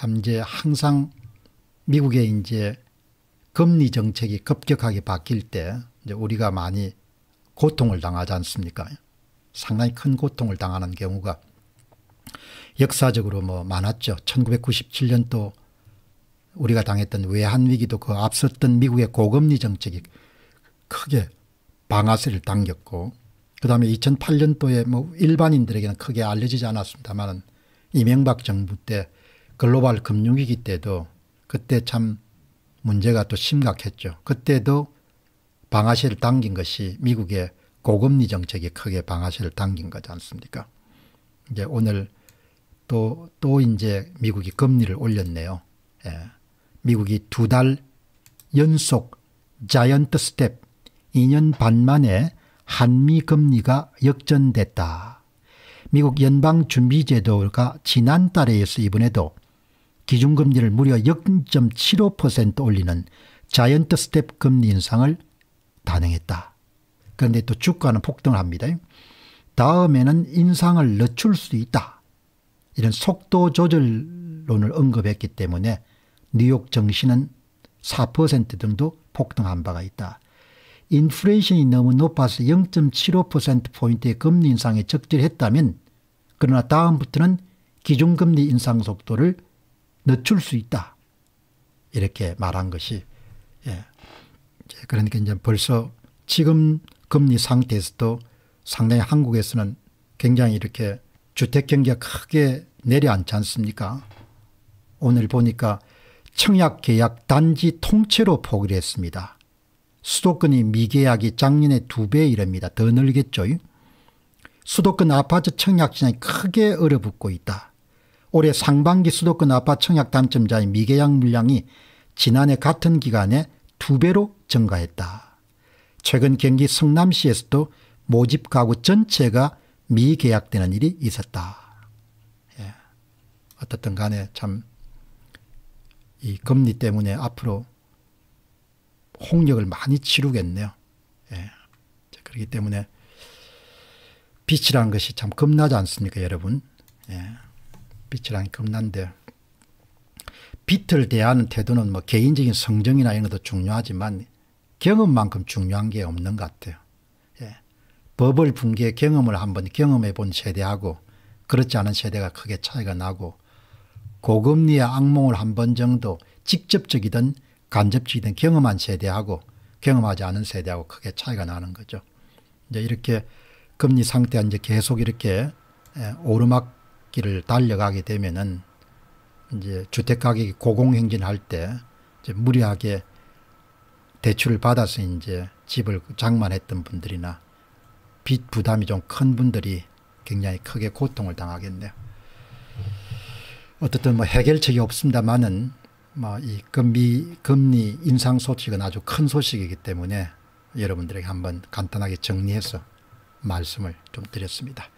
참 이제 항상 미국의 이제 금리 정책이 급격하게 바뀔 때 이제 우리가 많이 고통을 당하지 않습니까? 상당히 큰 고통을 당하는 경우가 역사적으로 뭐 많았죠. 1997년도 우리가 당했던 외환 위기도 그 앞섰던 미국의 고금리 정책이 크게 방아쇠를 당겼고 그다음에 2008년도에 뭐 일반인들에게는 크게 알려지지 않았습니다만은 이명박 정부 때 글로벌 금융위기 때도 그때 참 문제가 또 심각했죠. 그때도 방아쇠를 당긴 것이 미국의 고금리 정책이 크게 방아쇠를 당긴 거지 않습니까? 이제 오늘 또, 또 이제 미국이 금리를 올렸네요. 예. 미국이 두 달 연속 자이언트 스텝 2년 반 만에 한미 금리가 역전됐다. 미국 연방준비제도가 지난달에 이어서 이번에도 기준금리를 무려 0.75% 올리는 자이언트 스텝 금리 인상을 단행했다. 그런데 또 주가는 폭등합니다. 다음에는 인상을 늦출 수 있다. 이런 속도 조절론을 언급했기 때문에 뉴욕 정신은 4% 정도 폭등한 바가 있다. 인플레이션이 너무 높아서 0.75%포인트의 금리 인상에 적절했다면 그러나 다음부터는 기준금리 인상 속도를 늦출 수 있다. 이렇게 말한 것이 예. 그러니까 이제 벌써 지금 금리 상태에서도 상당히 한국에서는 굉장히 이렇게 주택 경기가 크게 내려앉지 않습니까? 오늘 보니까 청약 계약 단지 통째로 포기를 했습니다. 수도권이 미계약이 작년에 두배 이랍니다. 더 늘겠죠. 수도권 아파트 청약 시장이 크게 얼어붙고 있다. 올해 상반기 수도권 아파트 그 청약 당첨자의 미계약 물량이 지난해 같은 기간에 두배로 증가했다. 최근 경기 성남시에서도 모집 가구 전체가 미계약되는 일이 있었다. 예. 어떻든 간에 참이 금리 때문에 앞으로 홍역을 많이 치르겠네요. 예. 그렇기 때문에 빛이란 것이 참 겁나지 않습니까 여러분. 예. 빛이란 겁난데 빛을 대하는 태도는 뭐 개인적인 성정이나 이런 것도 중요하지만 경험만큼 중요한 게 없는 것 같아요. 예. 법을 붕괴 경험을 한번 경험해 본 세대하고 그렇지 않은 세대가 크게 차이가 나고 고금리의 악몽을 한번 정도 직접적이든 간접적이든 경험한 세대하고 경험하지 않은 세대하고 크게 차이가 나는 거죠. 이제 이렇게 금리 상태가 이제 계속 이렇게 예, 오르막 길을 달려가게 되면은 이제 주택 가격이 고공행진할 때 무리하게 대출을 받아서 이제 집을 장만했던 분들이나 빚 부담이 좀 큰 분들이 굉장히 크게 고통을 당하겠네요. 어떻든 뭐 해결책이 없습니다만은 뭐 이 금리 금리 인상 소식은 아주 큰 소식이기 때문에 여러분들에게 한번 간단하게 정리해서 말씀을 좀 드렸습니다.